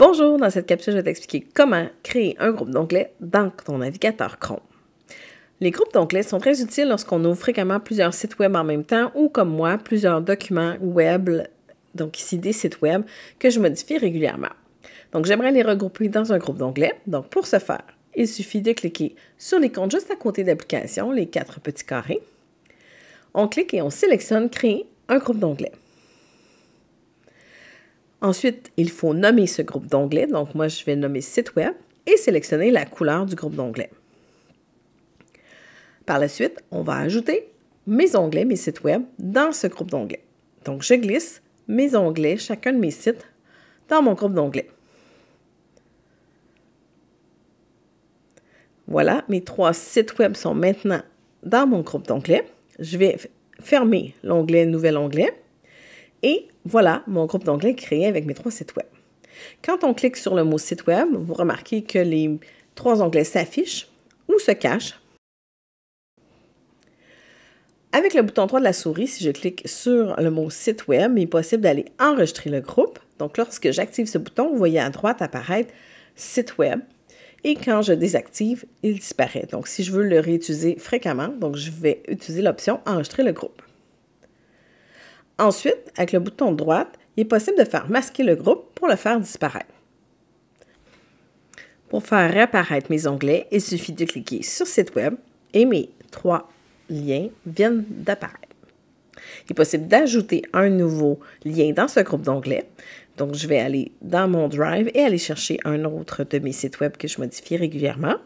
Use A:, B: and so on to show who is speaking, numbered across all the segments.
A: Bonjour, dans cette capsule, je vais t'expliquer comment créer un groupe d'onglets dans ton navigateur
B: Chrome. Les groupes d'onglets sont très utiles lorsqu'on ouvre fréquemment plusieurs sites web en même temps ou, comme moi, plusieurs documents web, donc ici des sites web, que je modifie régulièrement. Donc, j'aimerais les regrouper dans un groupe d'onglets. Donc, pour ce faire, il suffit de cliquer sur les juste à côté d'application, les quatre petits carrés. On clique et on sélectionne Créer un groupe d'onglets. Ensuite, il faut nommer ce groupe d'onglets. Donc, moi, je vais nommer site web et sélectionner la couleur du groupe d'onglets. Par la suite, on va ajouter mes onglets, mes sites web dans ce groupe d'onglets. Donc, je glisse mes onglets, chacun de mes sites, dans mon groupe d'onglets. Voilà, mes trois sites web sont maintenant dans mon groupe d'onglets. Je vais fermer l'onglet Nouvel onglet et voilà mon groupe d'onglets créé avec mes trois sites web. Quand on clique sur le mot site web, vous remarquez que les trois onglets s'affichent ou se cachent. Avec le bouton droit de la souris, si je clique sur le mot site web, il est possible d'aller enregistrer le groupe. Donc lorsque j'active ce bouton, vous voyez à droite apparaître site web. Et quand je désactive, il disparaît. Donc si je veux le réutiliser fréquemment, donc je vais utiliser l'option enregistrer le groupe. Ensuite, avec le bouton droite, il est possible de faire masquer le groupe pour le faire disparaître. Pour faire réapparaître mes onglets, il suffit de cliquer sur Site Web et mes trois liens viennent d'apparaître. Il est possible d'ajouter un nouveau lien dans ce groupe d'onglets. Donc, je vais aller dans mon Drive et aller chercher un autre de mes sites web que je modifie régulièrement.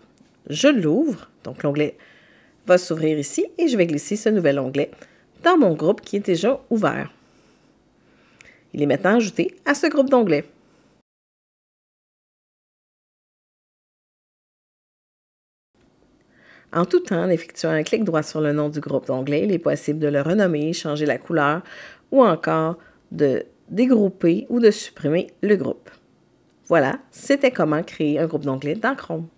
B: Je l'ouvre, donc l'onglet va s'ouvrir ici et je vais glisser ce nouvel onglet dans mon groupe qui
A: est déjà ouvert. Il est maintenant ajouté à ce groupe d'onglets. En tout temps, en effectuant un clic droit sur le nom du groupe d'onglets, il est possible de le renommer, changer
B: la couleur ou encore de dégrouper ou de supprimer le groupe.
A: Voilà, c'était comment créer un groupe d'onglets dans Chrome.